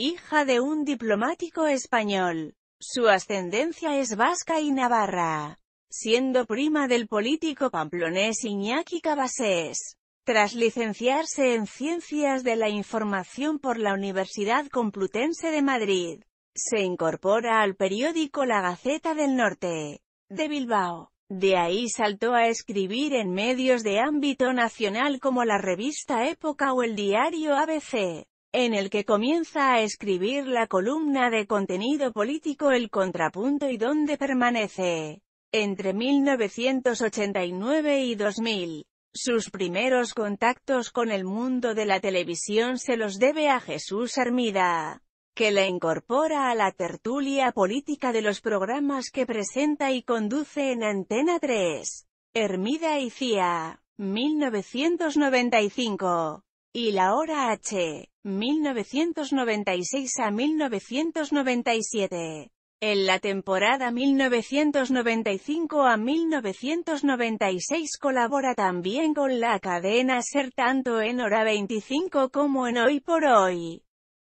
hija de un diplomático español. Su ascendencia es vasca y navarra, siendo prima del político pamplonés Iñaki Cabasés. Tras licenciarse en Ciencias de la Información por la Universidad Complutense de Madrid, se incorpora al periódico La Gaceta del Norte, de Bilbao. De ahí saltó a escribir en medios de ámbito nacional como la revista Época o el diario ABC en el que comienza a escribir la columna de contenido político El Contrapunto y donde permanece entre 1989 y 2000. Sus primeros contactos con el mundo de la televisión se los debe a Jesús Armida, que le incorpora a la tertulia política de los programas que presenta y conduce en Antena 3. Hermida y CIA, 1995 y la hora H, 1996 a 1997. En la temporada 1995 a 1996 colabora también con la cadena Ser tanto en Hora 25 como en Hoy por Hoy.